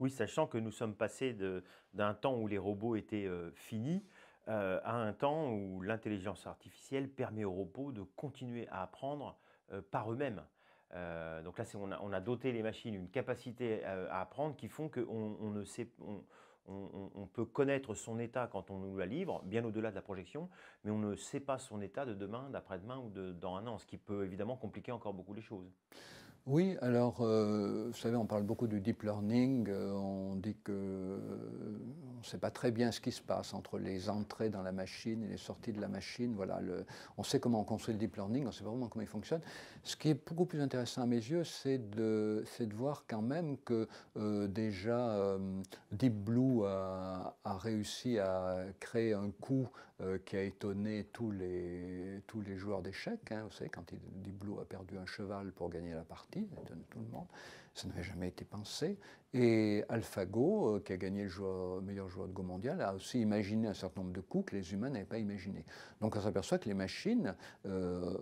Oui, sachant que nous sommes passés d'un temps où les robots étaient euh, finis euh, à un temps où l'intelligence artificielle permet aux robots de continuer à apprendre euh, par eux-mêmes. donc là, on a, doté les machines d'une capacité à apprendre qui font qu'on ne sait, on, peut connaître son état quand on nous la livre, bien au-delà de la projection, mais on ne sait pas son état de demain, d'après-demain ou dans un an, ce qui peut évidemment compliquer encore beaucoup les choses. Oui, alors, euh, vous savez, on parle beaucoup du deep learning, euh, on dit que euh, on ne sait pas très bien ce qui se passe entre les entrées dans la machine et les sorties de la machine. on sait comment on construit le deep learning, on sait vraiment comment il fonctionne. Ce qui est beaucoup plus intéressant à mes yeux, c'est de, voir quand même que déjà Deep Blue a, a, réussi à créer un coût euh, qui a étonné tous les, tous les joueurs d'échecs. Hein. vous savez, quand Diblo a perdu un cheval pour gagner la partie, ça étonne tout le monde. Ça n'avait jamais été pensé. Et AlphaGo, euh, qui a gagné le joueur, meilleur joueur de Go mondial, a aussi imaginé un certain nombre de coups que les humains n'avaient pas imaginés. Donc on s'aperçoit que les machines euh,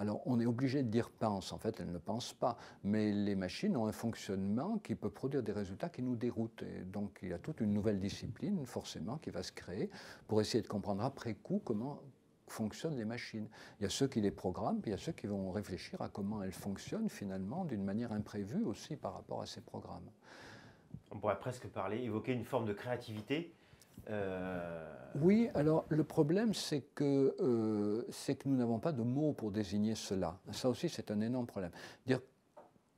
alors on est obligé de dire pense, en fait elles ne pensent pas, mais les machines ont un fonctionnement qui peut produire des résultats qui nous déroutent. donc il y a toute une nouvelle discipline forcément qui va se créer pour essayer de comprendre après coup comment fonctionnent les machines. Il y a ceux qui les programment, puis il y a ceux qui vont réfléchir à comment elles fonctionnent finalement d'une manière imprévue aussi par rapport à ces programmes. On pourrait presque parler, évoquer une forme de créativité euh, oui, alors le problème, c'est que, euh, que nous n'avons pas de mots pour désigner cela. Ça aussi, c'est un énorme problème. Dire,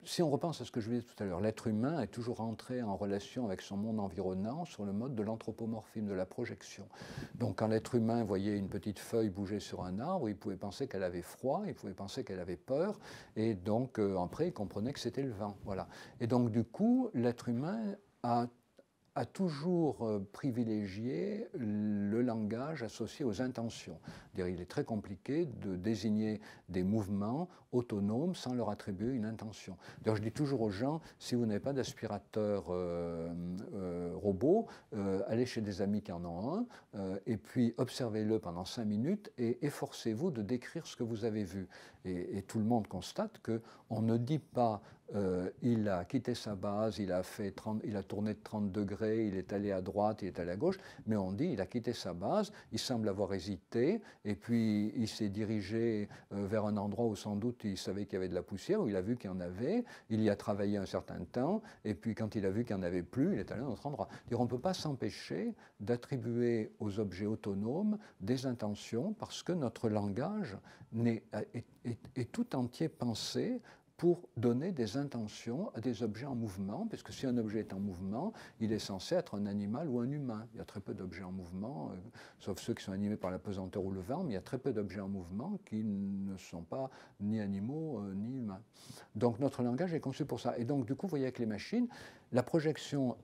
si on repense à ce que je vous disais tout à l'heure, l'être humain est toujours entré en relation avec son monde environnant sur le mode de l'anthropomorphisme, de la projection. Donc quand l'être humain voyait une petite feuille bouger sur un arbre, il pouvait penser qu'elle avait froid, il pouvait penser qu'elle avait peur, et donc euh, après, il comprenait que c'était le vent. Voilà. Et donc du coup, l'être humain a a toujours euh, privilégié le langage associé aux intentions. Il est très compliqué de désigner des mouvements autonomes sans leur attribuer une intention. je dis toujours aux gens, si vous n'avez pas d'aspirateur euh, euh, robot, allez chez des amis qui en ont un, et puis observez-le pendant cinq minutes et efforcez-vous de décrire ce que vous avez vu. Et, et tout le monde constate qu'on ne dit pas euh, il a quitté sa base, il a, fait il a tourné de 30 degrés, il est allé à droite, il est allé à gauche, mais on dit il a quitté sa base, il semble avoir hésité, et puis il s'est dirigé euh, vers un endroit où sans doute il savait qu'il y avait de la poussière, où il a vu qu'il y en avait, il y a travaillé un certain temps, et puis quand il a vu qu'il n'y en avait plus, il est allé dans un autre endroit. on ne peut pas s'empêcher d'attribuer aux objets autonomes des intentions, parce que notre langage est tout entier pensé pour donner des intentions à des objets en mouvement, puisque si un objet est en mouvement, il est censé être un animal ou un humain. Il y a très peu d'objets en mouvement, euh, sauf ceux qui sont animés par la pesanteur ou le vent, mais il y a très peu d'objets en mouvement qui ne sont pas ni animaux euh, ni humains. Donc notre langage est conçu pour ça. Et donc du coup, vous voyez avec les machines, la projection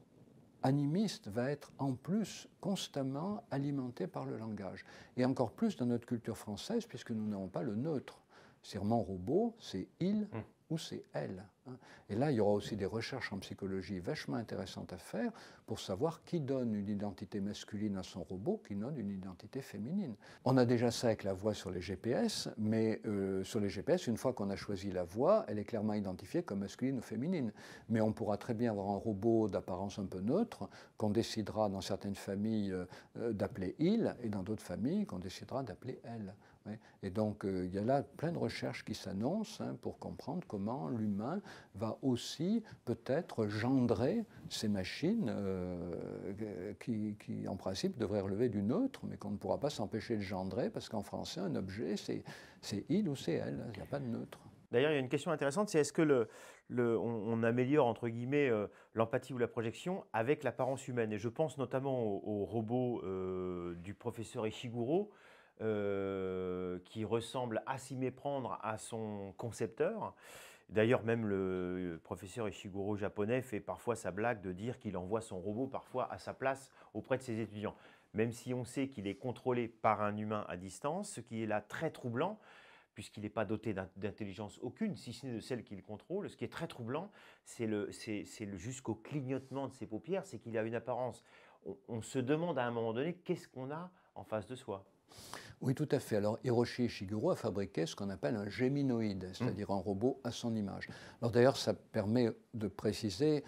animiste va être en plus constamment alimentée par le langage. Et encore plus dans notre culture française, puisque nous n'avons pas le neutre c'est robot, c'est il hmm. ou c'est elle. Hein. Et là, il y aura aussi des recherches en psychologie vachement intéressantes à faire pour savoir qui donne une identité masculine à son robot, qui donne une identité féminine. On a déjà ça avec la voix sur les GPS, mais euh, sur les GPS, une fois qu'on a choisi la voix, elle est clairement identifiée comme masculine ou féminine. Mais on pourra très bien avoir un robot d'apparence un peu neutre qu'on décidera dans certaines familles euh, d'appeler il et dans d'autres familles qu'on décidera d'appeler elle. Et donc, euh, il y a là plein de recherches qui s'annoncent hein, pour comprendre comment l'humain va aussi peut-être gendrer ces machines euh, qui, en principe, devraient relever du neutre, mais qu'on ne pourra pas s'empêcher de gendrer, parce qu'en français, un objet, c'est il ou c'est elle, il n'y a pas de neutre. D'ailleurs, il y a une question intéressante, c'est est-ce que on, améliore entre guillemets euh, l'empathie ou la projection avec l'apparence humaine Et je pense notamment au, robot du professeur Ishiguro euh, qui ressemble à s'y méprendre à son concepteur. D'ailleurs, même le professeur Ishiguro japonais fait parfois sa blague de dire qu'il envoie son robot parfois à sa place auprès de ses étudiants. Même si on sait qu'il est contrôlé par un humain à distance, ce qui est là très troublant, puisqu'il n'est pas doté d'intelligence aucune, si ce n'est de celle qu'il contrôle. Ce qui est très troublant, c'est jusqu'au clignotement de ses paupières, c'est qu'il a une apparence. on se demande à un moment donné qu'est-ce qu'on a en face de soi. Oui, tout à fait. Alors, Hiroshi Ishiguro a fabriqué ce qu'on appelle un géminoïde, c'est-à-dire mmh. un robot à son image. Alors, d'ailleurs, ça permet de préciser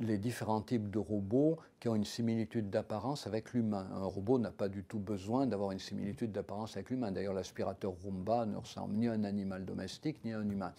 les différents types de robots qui ont une similitude d'apparence avec l'humain. Un robot n'a pas du tout besoin d'avoir une similitude d'apparence avec l'humain. D'ailleurs, l'aspirateur Roomba ne ressemble ni à un animal domestique ni à un humain.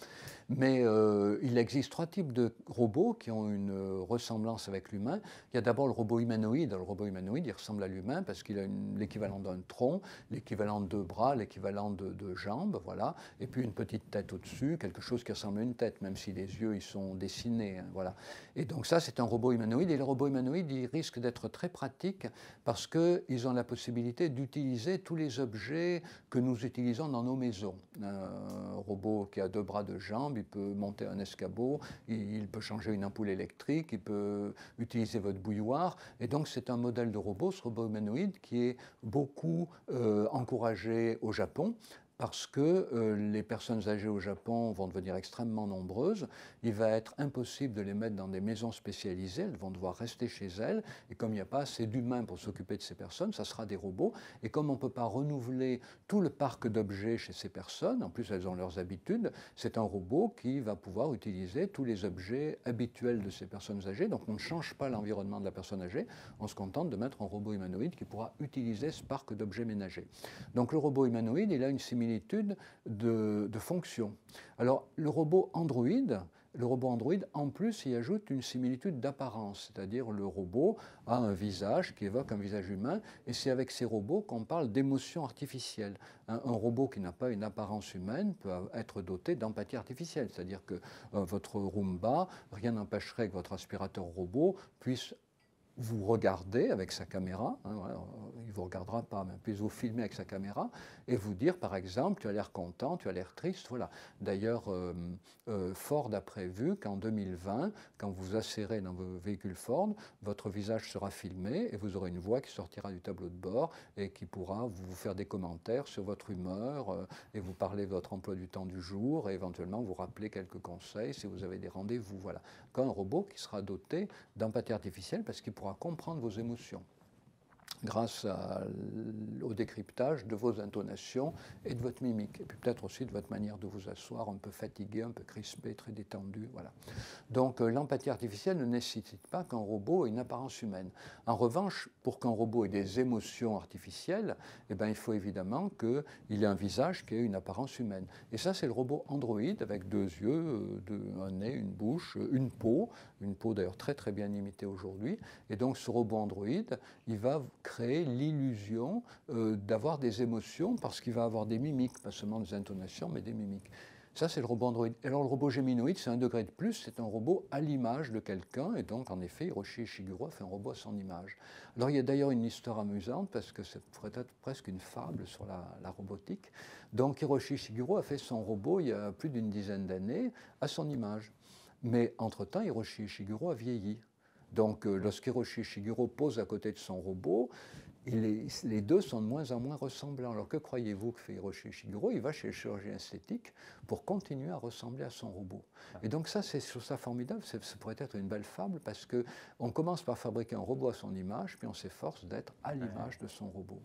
Mais euh, il existe trois types de robots qui ont une euh, ressemblance avec l'humain. Il y a d'abord le robot humanoïde. Le robot humanoïde, il ressemble à l'humain parce qu'il a l'équivalent d'un tronc, l'équivalent de bras, l'équivalent de, de jambes, voilà. Et puis une petite tête au-dessus, quelque chose qui ressemble à une tête, même si les yeux, ils sont dessinés. Hein, voilà. Et donc ça, c'est un robot humanoïde et les robots humanoïdes, risquent d'être très pratiques parce qu'ils ont la possibilité d'utiliser tous les objets que nous utilisons dans nos maisons. Un robot qui a deux bras, deux jambes, il peut monter un escabeau, il peut changer une ampoule électrique, il peut utiliser votre bouilloire. Et donc c'est un modèle de robot, ce robot humanoïde, qui est beaucoup euh, encouragé au Japon parce que euh, les personnes âgées au Japon vont devenir extrêmement nombreuses, il va être impossible de les mettre dans des maisons spécialisées, elles vont devoir rester chez elles, et comme il n'y a pas assez d'humains pour s'occuper de ces personnes, ça sera des robots, et comme on ne peut pas renouveler tout le parc d'objets chez ces personnes, en plus elles ont leurs habitudes, c'est un robot qui va pouvoir utiliser tous les objets habituels de ces personnes âgées, donc on ne change pas l'environnement de la personne âgée, on se contente de mettre un robot humanoïde qui pourra utiliser ce parc d'objets ménagers. Donc le robot humanoïde, il a une similitude de, fonction. Alors, le robot Android, le robot Android, en plus, y ajoute une similitude d'apparence, c'est-à-dire le robot a un visage qui évoque un visage humain, et c'est avec ces robots qu'on parle d'émotion artificielle. Un, robot qui n'a pas une apparence humaine peut être doté d'empathie artificielle, c'est-à-dire que euh, votre Roomba, rien n'empêcherait que votre aspirateur robot puisse vous regarder avec sa caméra, hein, euh, il ne vous regardera pas, mais puis vous filmer avec sa caméra, et vous dire par exemple, tu as l'air content, tu as l'air triste, voilà. D'ailleurs, euh, euh, Ford a prévu qu'en 2020, quand vous asserrez dans vos véhicules Ford, votre visage sera filmé et vous aurez une voix qui sortira du tableau de bord et qui pourra vous faire des commentaires sur votre humeur et vous parler de votre emploi du temps du jour et éventuellement vous rappeler quelques conseils si vous avez des rendez-vous, voilà. Qu'un robot qui sera doté d'empathie artificielle parce qu'il pourra comprendre vos émotions grâce au décryptage de vos intonations et de votre mimique, et puis peut-être aussi de votre manière de vous asseoir, un peu fatigué, un peu crispé, très détendu. Voilà. Donc euh, l'empathie artificielle ne nécessite pas qu'un robot ait une apparence humaine. En revanche, pour qu'un robot ait des émotions artificielles, eh ben, il faut évidemment qu'il ait un visage qui ait une apparence humaine. Et ça, c'est le robot Android avec deux yeux, euh, un nez, une bouche, euh, une peau, une peau d'ailleurs très très bien imitée aujourd'hui. Et donc ce robot Android, il va créer l'illusion euh, d'avoir des émotions parce qu'il va avoir des mimiques, pas seulement des intonations, mais des mimiques. Ça, c'est le robot androïde. Alors, le robot géminoïde, c'est un degré de plus, c'est un robot à l'image de quelqu'un, et donc, en effet, Hiroshi Ishiguro fait un robot à son image. Alors, il y a d'ailleurs une histoire amusante, parce que ça pourrait être presque une fable sur la, la robotique. Donc, Hiroshi Ishiguro a fait son robot il y a plus d'une dizaine d'années à son image. Mais entre-temps, Hiroshi Ishiguro a vieilli. Donc, euh, lorsqu'Hiroshi Shiguro pose à côté de son robot, les, deux sont de moins en moins ressemblants. Alors que croyez-vous que fait Hiroshi Shiguro Il va chez le chirurgien esthétique pour continuer à ressembler à son robot. Ah. Et donc ça, c'est sur ça formidable. Ça pourrait être une belle fable parce que on commence par fabriquer un robot à son image, puis on s'efforce d'être à l'image de son robot.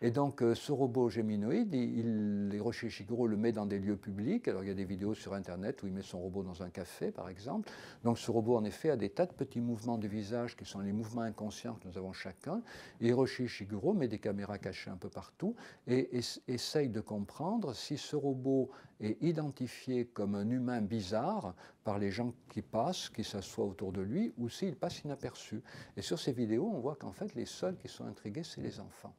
Et donc euh, ce robot géminoïde, il, Hiroshi Shiguro le met dans des lieux publics. Alors il y a des vidéos sur Internet où il met son robot dans un café, par exemple. Donc ce robot, en effet, a des tas de petits mouvements de visage qui sont les mouvements inconscients que nous avons chacun. Et Hiroshi chez Shiguro, met des caméras cachées un peu partout et, et essaye de comprendre si ce robot est identifié comme un humain bizarre par les gens qui passent, qui s'assoient autour de lui, ou s'il passe inaperçu. Et sur ces vidéos, on voit qu'en fait, les seuls qui sont intrigués, c'est les enfants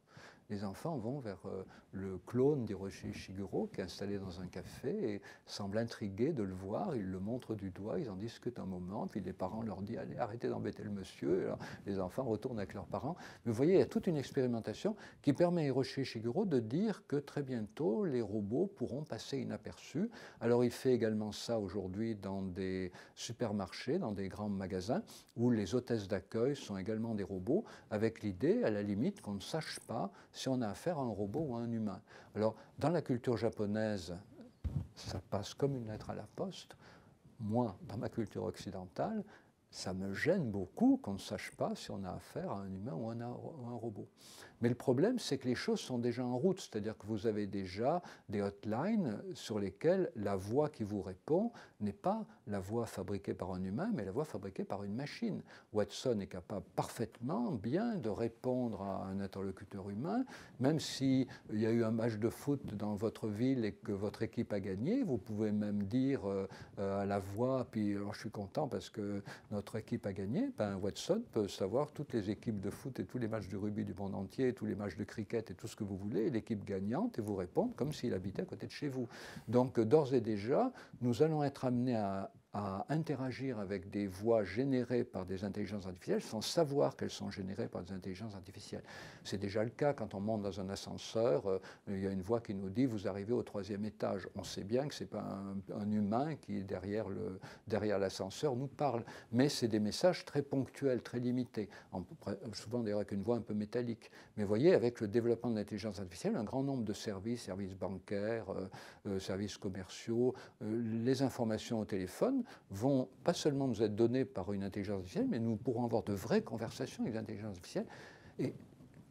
les enfants vont vers euh, le clone d'Hiroshi Shiguro qui est installé dans un café et semblent intrigués de le voir. Ils le montrent du doigt, ils en discutent un moment, puis les parents leur disent Allez, arrêtez d'embêter le monsieur. Et alors, les enfants retournent avec leurs parents. Mais vous voyez, il y a toute une expérimentation qui permet à Hiroshi Shiguro de dire que très bientôt, les robots pourront passer inaperçus alors il fait également ça aujourd'hui dans des supermarchés, dans des grands magasins, où les hôtesses d'accueil sont également des robots, avec l'idée, à la limite, qu'on ne sache pas si on a affaire à un robot ou à un humain. Alors dans la culture japonaise, ça passe comme une lettre à la poste. Moi, dans ma culture occidentale, ça me gêne beaucoup qu'on ne sache pas si on a affaire à un humain ou à un robot. Mais le problème, c'est que les choses sont déjà en route, c'est-à-dire que vous avez déjà des hotlines sur lesquelles la voix qui vous répond n'est pas la voix fabriquée par un humain, mais la voix fabriquée par une machine. Watson est capable parfaitement bien de répondre à un interlocuteur humain, même s'il y a eu un match de foot dans votre ville et que votre équipe a gagné, vous pouvez même dire euh, euh, à la voix, puis oh, je suis content parce que notre équipe a gagné, ben, Watson peut savoir toutes les équipes de foot et tous les matchs de rugby du monde entier tous les matchs de cricket et tout ce que vous voulez, l'équipe gagnante, et vous répondre comme s'il habitait à côté de chez vous. Donc d'ores et déjà, nous allons être amenés à à interagir avec des voix générées par des intelligences artificielles sans savoir qu'elles sont générées par des intelligences artificielles. C'est déjà le cas quand on monte dans un ascenseur, euh, il y a une voix qui nous dit vous arrivez au troisième étage. On sait bien que ce n'est pas un, humain qui, derrière, le, derrière l'ascenseur, nous parle, mais c'est des messages très ponctuels, très limités, souvent d'ailleurs avec une voix un peu métallique. Mais vous voyez, avec le développement de l'intelligence artificielle, un grand nombre de services, services bancaires, euh, euh, services commerciaux, les informations au téléphone, vont pas seulement nous être donnés par une intelligence artificielle, mais nous pourrons avoir de vraies conversations avec l'intelligence artificielle. Et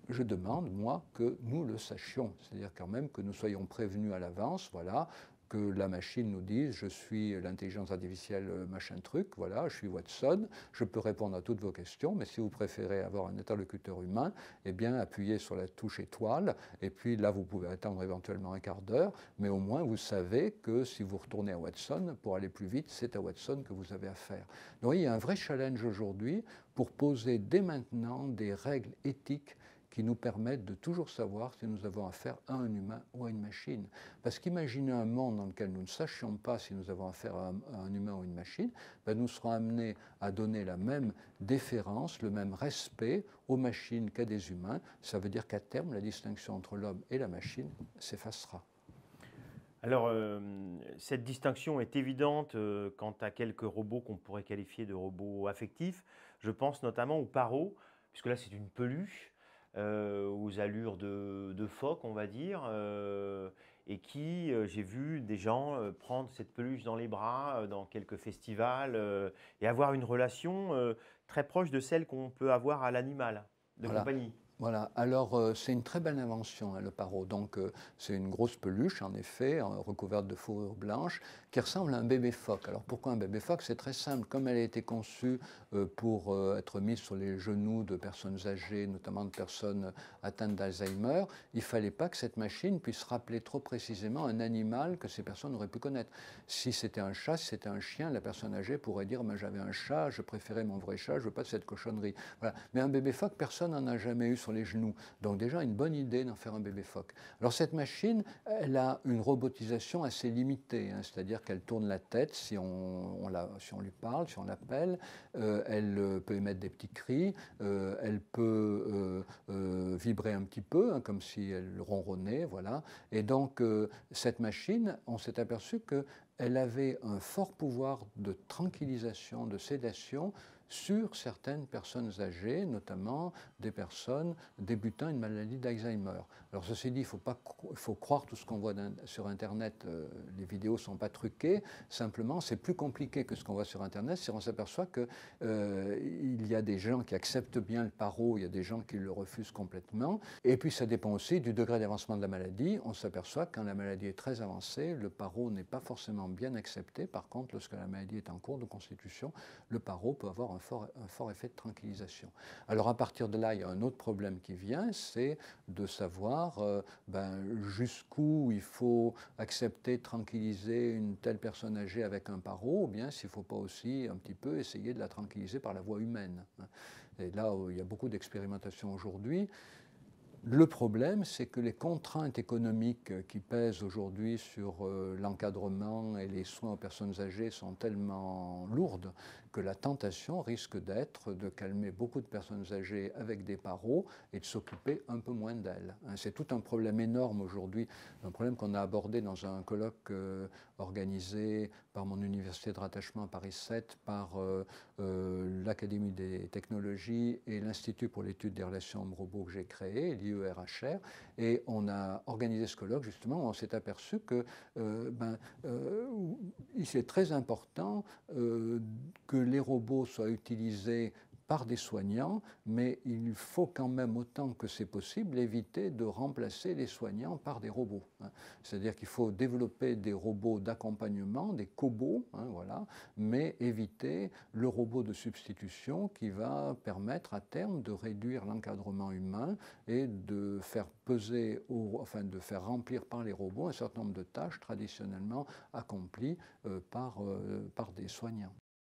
je demande, moi, que nous le sachions. C'est-à-dire quand même que nous soyons prévenus à l'avance, voilà, que la machine nous dise je suis l'intelligence artificielle euh, machin truc, voilà, je suis Watson, je peux répondre à toutes vos questions, mais si vous préférez avoir un interlocuteur humain, eh bien appuyez sur la touche étoile, et puis là vous pouvez attendre éventuellement un quart d'heure, mais au moins vous savez que si vous retournez à Watson, pour aller plus vite, c'est à Watson que vous avez affaire. Donc il y a un vrai challenge aujourd'hui pour poser dès maintenant des règles éthiques qui nous permettent de toujours savoir si nous avons affaire à un humain ou à une machine. Parce qu'imaginer un monde dans lequel nous ne sachions pas si nous avons affaire à un, humain ou à une machine, ben, nous serons amenés à donner la même déférence, le même respect aux machines qu'à des humains. Ça veut dire qu'à terme, la distinction entre l'homme et la machine s'effacera. Alors, euh, cette distinction est évidente euh, quant à quelques robots qu'on pourrait qualifier de robots affectifs. Je pense notamment au Paro, puisque là, c'est une peluche. Euh, aux allures de, phoque, on va dire, euh, et qui, euh, j'ai vu des gens prendre cette peluche dans les bras dans quelques festivals et avoir une relation très proche de celle qu'on peut avoir à l'animal de compagnie. Voilà, alors euh, c'est une très belle invention, hein, le paro. Donc euh, c'est une grosse peluche, en effet, recouverte de fourrure blanche, qui ressemble à un bébé phoque. Alors pourquoi un bébé phoque C'est très simple. Comme elle a été conçue euh, pour être mise sur les genoux de personnes âgées, notamment de personnes atteintes d'Alzheimer, il ne fallait pas que cette machine puisse rappeler trop précisément un animal que ces personnes auraient pu connaître. Si c'était un chat, si c'était un chien, la personne âgée pourrait dire «Ben, j'avais un chat, je préférais mon vrai chat, je veux pas de cette cochonnerie. Mais un bébé phoque, personne n'en a jamais eu les genoux. Donc déjà une bonne idée d'en faire un bébé phoque. Alors cette machine, elle a une robotisation assez limitée, hein. c'est-à-dire qu'elle tourne la tête si on, la, si on lui parle, si on l'appelle, euh, elle euh, peut émettre des petits cris, euh, elle peut vibrer un petit peu, hein, comme si elle ronronnait, voilà. Et donc cette machine, on s'est aperçu qu'elle avait un fort pouvoir de tranquillisation, de sédation, sur certaines personnes âgées, notamment des personnes débutant une maladie d'Alzheimer. Alors ceci dit, il faut, pas, faut croire tout ce qu'on voit sur Internet, euh, les vidéos ne sont pas truquées, simplement c'est plus compliqué que ce qu'on voit sur Internet, si on s'aperçoit qu'il euh, y a des gens qui acceptent bien le paro, il y a des gens qui le refusent complètement, et puis ça dépend aussi du degré d'avancement de la maladie, on s'aperçoit que quand la maladie est très avancée, le paro n'est pas forcément bien accepté, par contre lorsque la maladie est en cours de constitution, le paro peut avoir un fort, un fort effet de tranquillisation. Alors à partir de là, il y a un autre problème qui vient, c'est de savoir euh, ben, jusqu'où il faut accepter de tranquilliser une telle personne âgée avec un paro, ou bien s'il ne faut pas aussi un petit peu essayer de la tranquilliser par la voie humaine. Et là, euh, il y a beaucoup d'expérimentations aujourd'hui. Le problème, c'est que les contraintes économiques qui pèsent aujourd'hui sur euh, l'encadrement et les soins aux personnes âgées sont tellement lourdes que la tentation risque d'être de calmer beaucoup de personnes âgées avec des paros et de s'occuper un peu moins d'elles. Hein. C'est tout un problème énorme aujourd'hui, un problème qu'on a abordé dans un colloque euh, organisé par mon université de rattachement à Paris 7, par euh, euh, l'Académie des technologies et l'Institut pour l'étude des relations hommes-robots que j'ai créé, l'IERHR, et on a organisé ce colloque justement où on s'est aperçu que ben, il est très important que les robots soient utilisés par des soignants, mais il faut quand même autant que c'est possible éviter de remplacer les soignants par des robots. Hein. C'est-à-dire qu'il faut développer des robots d'accompagnement, des cobots, hein, voilà, mais éviter le robot de substitution qui va permettre à terme de réduire l'encadrement humain et de faire peser, enfin de faire remplir par les robots un certain nombre de tâches traditionnellement accomplies euh, par, euh, par des soignants.